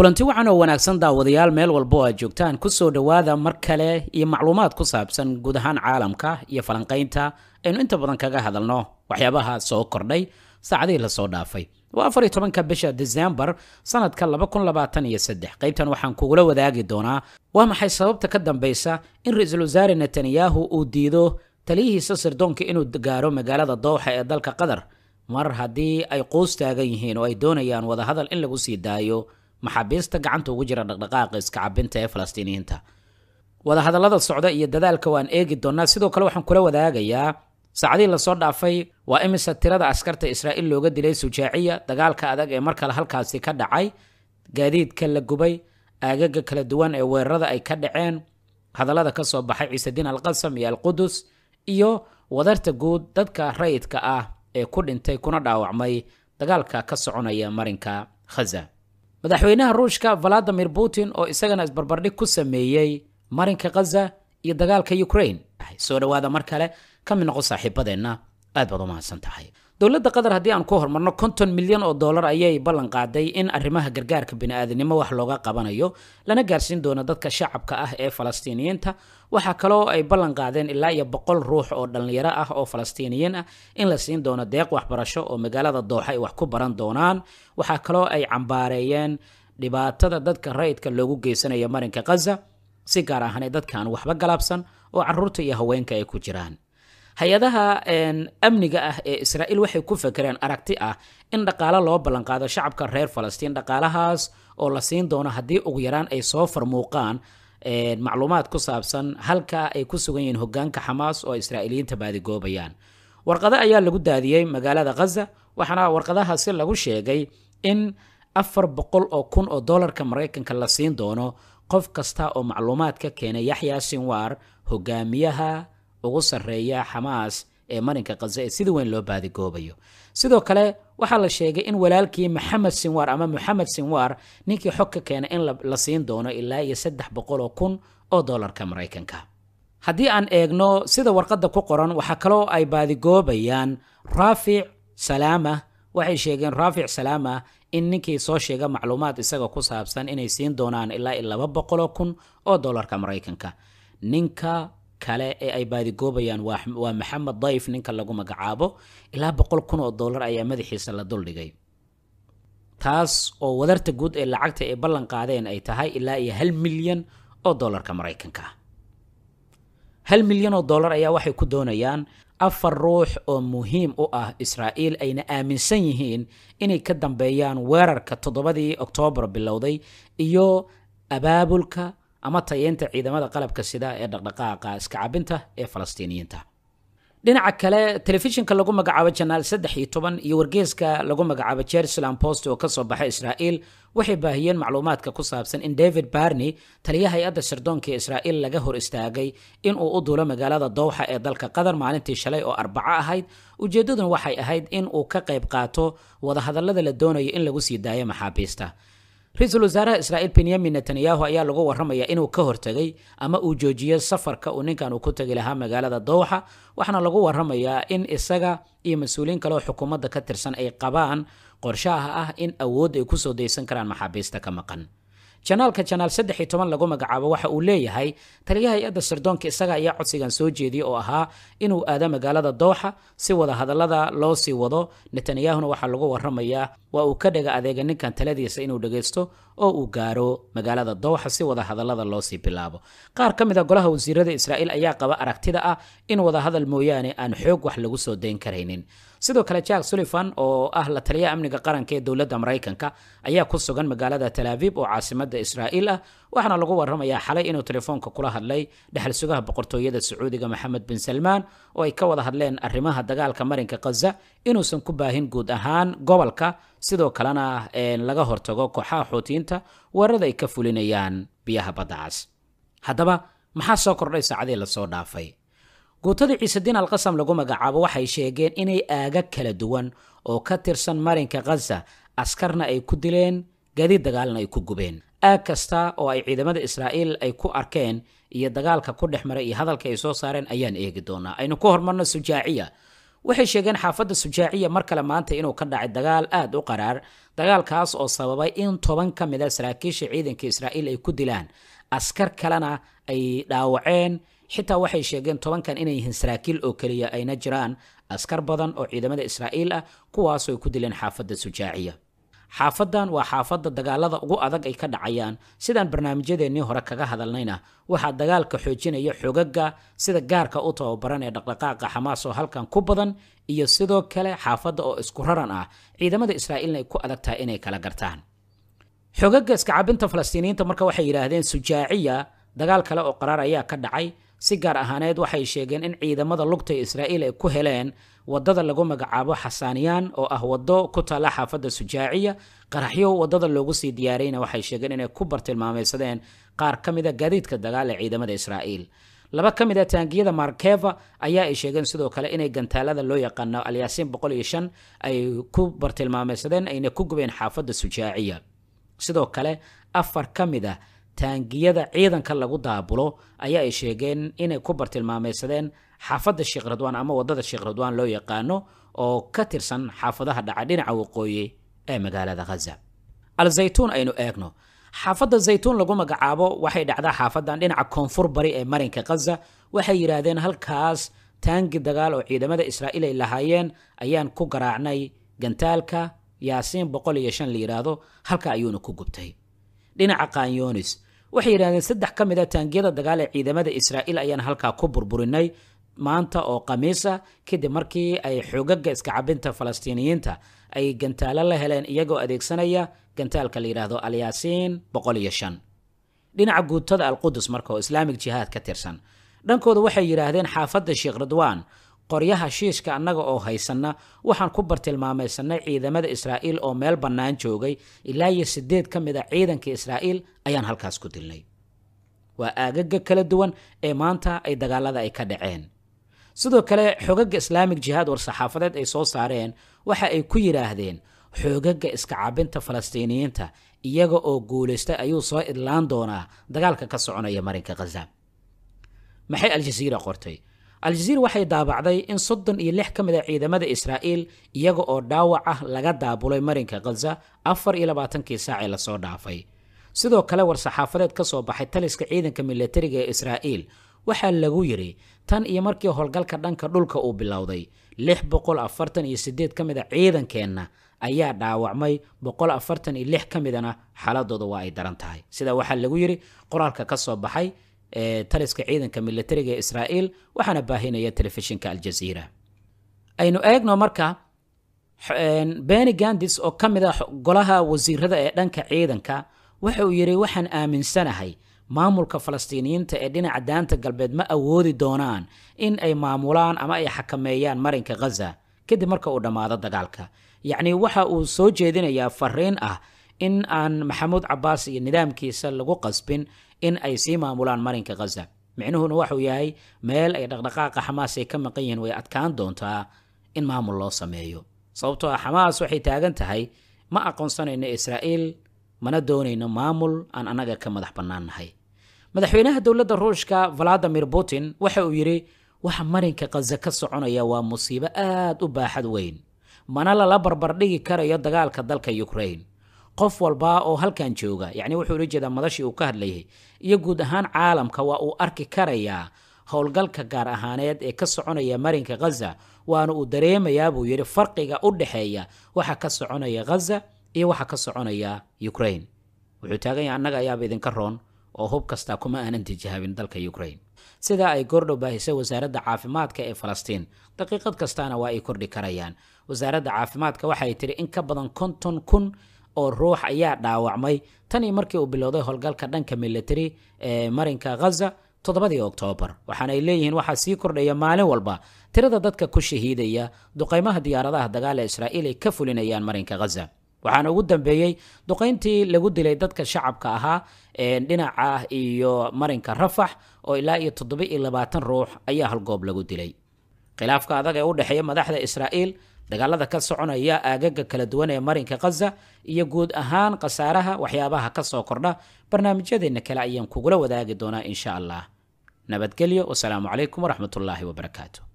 kulanti wacan oo wanaagsan daawadayaal meel walba oo aad joogtaan kusoo dhowaada mar kale iyo macluumaad ku saabsan guud ahaan caalamka iyo falanqaynta aynu inta badan kaga hadalno waxyaabaha soo kordhay saacadihii lasoo dhaafay waa afar iyo tobanka bisha decembar sanadka laba kun labaatan iyo saddex qaybtan waxaan kugula wadaagi doonaa waa maxay sababta ka dambaysa in ra-iisul wasaare netanyahu uu diido taliyihiisa sirdoonka inuu gaaro magaalada dowxa ee dalka qatar mar haddii ay quus taagan yihiin oo ay doonayaan wadahadal in lagu sii daayo maxaabiista gacanta ugu jira dhaqdhaqaaqa iska cabinta ee falastiiniyiinta wadahadallada socda iyo dadaalka waan eegi doonaa sidoo kale waxaan kula wadaagayaa saacadihii lasoo dhaafay waa imisa tirada askarta israa'iil looga dilay sujaaciya dagaalka adag ee mar kale halkaasi ka dhacay gaadiidka la gubay aagaga kala duwan ee weerarada ay ka dhaceen hadallada ka soo baxay ciisediin alqasam iyo alqudus iyo wadarta guud dadka rayidka ah ee ku dhintay kuna dhaawacmay dagaalka ka soconaya marinka khaza madaxweynaha ruushka valadimir putin oo isagana isbarbardhig ku sameeyey marinka khaza iyo dagaalka ukraine soo dhawaada mar kale ka mid noqo saaxiibadeenna aad baad u mahadsan tahay dowladda qatar haddii aan ku hormarno konton milyan oo doolar ayay ballan qaaday in arrimaha gargaarka bini'aadanimo wax looga qabanayo lana gaarsiin doono dadka shacabka ah ee falastiiniyiinta waxaa kaloo ay ballan qaadeen ilaa iyo boqol ruux oo dhallinyaro ah oo falastiiniyiin ah in la siin doono deeq waxbarasho oo magaalada dooxa ay wax ku baran doonaan waxaa kaloo ay cambaareeyeen dhibaatada dadka rayidka loogu geysanayo marinka khaza si gaar ahaan ee dadka aan waxba galaabsan oo caruurta iyo haweenka ay ku jiraan hay-adaha amniga ah ee israa'iil waxay ku fakereen aragti ah in dhaqaale loo ballanqaado shacabka reer falastiin dhaqaalahaas oo la siin doono haddii ugu yaraan ay soo farmuuqaan macluumaad ku saabsan halka ay ku sugan yihiin hogaanka xamaas oo israa'iiliyiinta baadigoobayaan warqado ayaa lagu daadiyey magaalada khaza waxaana warqadahaasi lagu sheegay in afar boqol oo kun oo dollarka maraykanka la siin doono qof kasta oo macluumaadka keenay yaxya sinwar hogaamiyaha ugu sarreeya xamaas ee marinka khaza ee sida weyn loo baadigoobayo sidoo kale waxaa la sheegay in walaalkii maxamed sinwaar ama moxamed sinwaar ninkii xog ka keena in la siin doono ilaa iyo saddex boqoloo kun oo dolarka maraykanka haddii aan eegno sida warqadda ku qoran waxaa kaloo ay baadigoobayaan raafic salaama waxay sheegeen raafic salaama in ninkii soo sheega macluumaad isaga ku saabsan inay siin doonaan ilaa iyo laba boqoloo kun oo dolarka maraykanka ninka kale ee ay baadigoobayaan waa maxamed dayf ninka lagu magacaabo ilaa boqol kun oo dollar ayaa madaxiisa la duldhigay taas oo wadarta guud ee lacagta ay ballan qaadeen ay tahay ilaa iyo hal milyan oo dollarka maraykanka ah hal milyan oo dollar ayaa waxay ku doonayaan afar ruux oo muhiim u ah israa'iil ayna aaminsan yihiin inay ka dambeeyaan weerarka toddobadii oktoobar bilowday iyo abaabulka ama tayeynta ciidamada qalabka sida ee dhaqdhaqaaqa iskacabinta ee falastiiniyiinta dhinaca kale telefishinka lagu magacaabo janaal saddex iyo toban iyo wargeeska lagu magacaabo jerusalem post oo kasoo baxay israa'iil waxay baahiyeen macluumaadka ku saabsan in david barney taliya hay-adda sirdoonka ee israa'iil laga hor istaagay inuu u duulo magaalada dowxa ee dalka qatar maalintii shalay oo arbaco ahayd ujeeddaduna waxay ahayd in uu ka qayb qaato wadahadallada la doonayo in lagu sii daayo maxaabiista ra-iisul wasaaraha israa'iil benyamin netanyahu ayaa lagu warramaya inuu ka hortegay ama uu joojiyo safarka uu ninkan uu ku tegi lahaa magaalada dowxa waxaana lagu warramayaa in isaga iyo mas uuliin kale oo xukuumadda ka tirsan ay qabaan qorshaha ah in awood ay ku soo daysan karaan maxaabiista ka maqan janaalka janaal saddex iyo toban lagu magacaabo waxa uu leeyahay taliya hay-adda sirdoonka isaga ayaa codsigan soo jeediyey oo ahaa inuu aado magaalada dooxa si wada hadallada loo sii wado netanyahuna waxaa lagu waramayaa waa uu ka dhega adeega ninkan taladiisa inuu dhagaysto oo uu gaaro magaalada dooxa si wada hadallada loosii bilaabo qaar ka mid a ah golaha wasiirada israa'iil ayaa qaba aragtida ah in wadahadal mooyaane aan xoog wax lagu soo dayn karaynin sidoo kale jack sullivan oo ah la taliya amniga qaranka ee dowladda maraykanka ayaa ku sugan magaalada talaaviib oo caasimada israa'iil ah waxaana lagu waramayaa xalay inuu telefoonka kula hadlay dhexal sugaha boqortooyada sacuudiga maxamed bin salmaan oo ay ka wada hadleen arrimaha dagaalka marinka khaza inuusan ku baahin guud ahaan gobolka sidoo kalena eh, laga hortago kooxaha xuutiyiinta weerarada ay ka fulinayaan biyaha badda haddaba maxaa soo kordhay saacadii lasoo dhaafay guutada ciiseddin alqasam lagu magacaabo waxay sheegeen inay aaga kala duwan oo ka tirsan marinka khaza askarna ay ku dileen gaadiid dagaalna ay ku gubeen aag kasta oo ay ciidamada israa'iil ay ku arkeen iyo dagaalka ku dhex maray iyo hadalka ay soo saareen ayaan eegi doonaa aynu ku hormarno sujaaciya waxay sheegeen xaafadda sujaaciya mar kale maanta inuu ka dhacay dagaal aad u qaraar dagaalkaas oo sababay in toban ka mid a saraakiisha ciidanka israa'iil ay ku dilaan askar kalena ay dhaawaceen xitaa waxay sheegeen tobankan inay yihiin saraakiil oo keliya ayna jiraan askar badan oo ciidamada israa'iil ah kuwaasoo ku dileen xaafadda sujaaciya xaafadan waa xaafadda dagaalada ugu adag ay ka dhacayaan sidaan barnaamijyadeennii hore kaga hadalnayna waxaa dagaalka xoojinaya xogaga sida gaarka u tababaran ee dhaqdhaqaaqa xamaas oo halkan ku badan iyo sidoo kale xaafadda oo isku raran ah ciidamada israa'iilna ay ku adag tahay inay kala gartaan xoogagga iskacabinta falastiiniyiinta marka waxay yidhaahdeen sujaaciya dagaal kale oo qaraar ayaa ka dhacay si gaar ahaaneed waxay sheegeen in ciidamada lugta israa'iil ay ku heleen waddada lagu magacaabo xasaaniyaan oo ah waddo ku taalla xaafadda sujaaciya qaraxyo waddada loogu sii diyaarayna waxay sheegeen inay ku bartilmaamaysadeen qaar ka mida ah gaadiidka dagaal ee ciidamada israa'iil laba ka mid a ah taangiyada markeva ayaa ay sheegeen sidoo kale inay gantaalada loo yaqaano alyaasiin ay ku bartilmaamaysadeen ayna ku gubeen xaafadda sujaaciya sidoo kale afar ka mid a ah taangiyada ciidanka lagu daabulo ayaa ay sheegeen inay ku bartilmaameysadeen xaafadda sheekh radwaan ama waddada sheekh radwaan loo yaqaano oo ka tirsan xaafadaha dhaca dhinaca waqooyi ee magaalada khaza alzaytuun aynu eegno xaafadda zaytuun lagu magacaabo waxay dhacdaa xaafadan dhinaca koonfur bari ee marinka khaza waxay yidhaahdeen halkaas taangi dagaal oo ciidamada israa'iil ay lahaayeen ayaan ku garaacnay gantaalka yaasiin boqol iyo shan la yidhaahdo halka ayuuna ku gubtay dhinaca kaanyoonis waxay yidhahdeen saddex ka mida ah taangiyada dagaal ee ciidamada israa'iil ayaan halkaa ku burburinay maanta oo khamiisa kadib markii ay xoogaga iskacabinta falastiiniyiinta ay gantaalo la heleen iyagoo adeegsanaya gantaalka la yidhaahdo alyaasiin boqol iyo shan dhinaca guutada alqudus marka oo islaamig jihaad ka tirsan dhankooda waxay yidhaahdeen xaafadda sheekh ridwaan qoryaha shiishka annaga oo haysanna waxaan ku bartilmaamaysanay ciidamada israa'iil oo meel bannaan joogay ilaa iyo siddeed ka mid a ah ciidanka israa'iil ayaan halkaas ku dilnay waa aagaga kala duwan ee maanta ay dagaalada ay ka dhaceen sidoo kale xoogagga islaamig jihaad war saxaafadeed ay soo saareen waxa ay ku yidhaahdeen xoogagga iska cabinta falastiiniyiinta iyaga oo guulaystay ayuu soo idlaan doonaa dagaalka ka soconaya marinka khaza maxay aljasiira qortay al-jaziira waxay daabacday in soddon iyo lix ka mid a ah ciidamada israa'iil iyaga oo dhaawac ah laga daabulay marinka khaza afar iyo labaatankii saacee lasoo dhaafay sidoo kale war-saxaafadeed ka soo baxay taliska ciidanka milatariga ee israa'iil waxaa lagu yidhi tan iyo markii howlgalka dhanka dhulka uu bilowday lix boqol afartan iyo siddeed ka mid a ah ciidankeenna ayaa dhaawacmay boqol afartan iyo lix ka midana xaaladooda waa ay daran tahay sida waxaa lagu yidhi qoraalka ka soo baxay taliska ciidanka milatariga ee israa'iil waxaana baahinaya telefishinka aljaziira aynu eegno marka beni gandis oo ka mid ah golaha wasiirada ee dhanka ciidanka waxa uu yidhi waxaan aaminsanahay maamulka falastiiniyiinta ee dhinaca daanta galbeed ma awoodi doonaan in ay maamulaan ama ay xakameeyaan marinka khaza kadib marka uu dhammaado dagaalka yacnii waxa uu soo jeedinayaa fariin ah in aan maxamuud cabaas iyo nidaamkiisa lagu qasbin in ay sii maamulaan marinka khaza micnuhuna waxuu yahay meel ay dhaqdhaqaaqa xamaas ay ka maqan yihiin way adkaan doontaa in maamul loo sameeyo sababtoo a ah xamaas waxay taagan tahay ma aqoonsanayno israa'iil mana doonayno maamul aan annaga ka madax bannaannahay madaxweynaha dowladda ruushka valadimir putin waxa uu yidhi waxa marinka khaza ka soconaya waa musiibo aad u baaxad weyn mana lala barbardhigi karayo dagaalka dalka ukrain qof walba oo halkan jooga yani wuxuu ula jeedaa madashii uu ka hadlayay iyo guud ahaan caalamka waa uu arki karayaa howlgalka gaar ahaaneed ee ka soconaya marinka ghaza waana uu dareemayaa buu yidhi farqiga u dhexeeya waxa ka soconaya ghaza iyo waxa ka soconaya ukrain wuxuu taagan yahay annaga ayaaba idinka roon oo hub kasta kuma aanan tijaabin dalka ukrain sida ay kordhow baahisay wasaaradda caafimaadka ee falastiin daqiiqad kastaana waa ay kordhi karayaan wasaaradda caafimaadka waxay tidhi in ka badan konton kun oo ruux ayaa dhaawacmay tanii markii uu bilowday howlgalka dhanka military ee marinka ghaza toddobadii oktoobar waxaana ay leeyihiin waxaa sii kordhaya maalin walba tirada dadka ku shahiidaya duqeymaha diyaaradaha dagaal ee israa'iil ay ka fulinayaan marinka ghaza waxaana ugu dambeeyey duqayntii lagu dilay dadka shacabka ahaa ee dhinaca ah iyo marinka rafax oo ilaa iyo toddoba iyo labaatan ruux ayaa halgoob lagu dilay khilaafka adag ee u dhexeeya madaxda israa'iil dagaalada ka soconaya aagaga kala duwan ee marinka khaza iyo guud ahaan khasaaraha waxyaabaha ka soo kordha barnaamijyadeenna kale ayaan kugula wadaagi doonaa insha allah nabadgelyo wasalaamu calaykum waraxmatullaahi wabarakaatu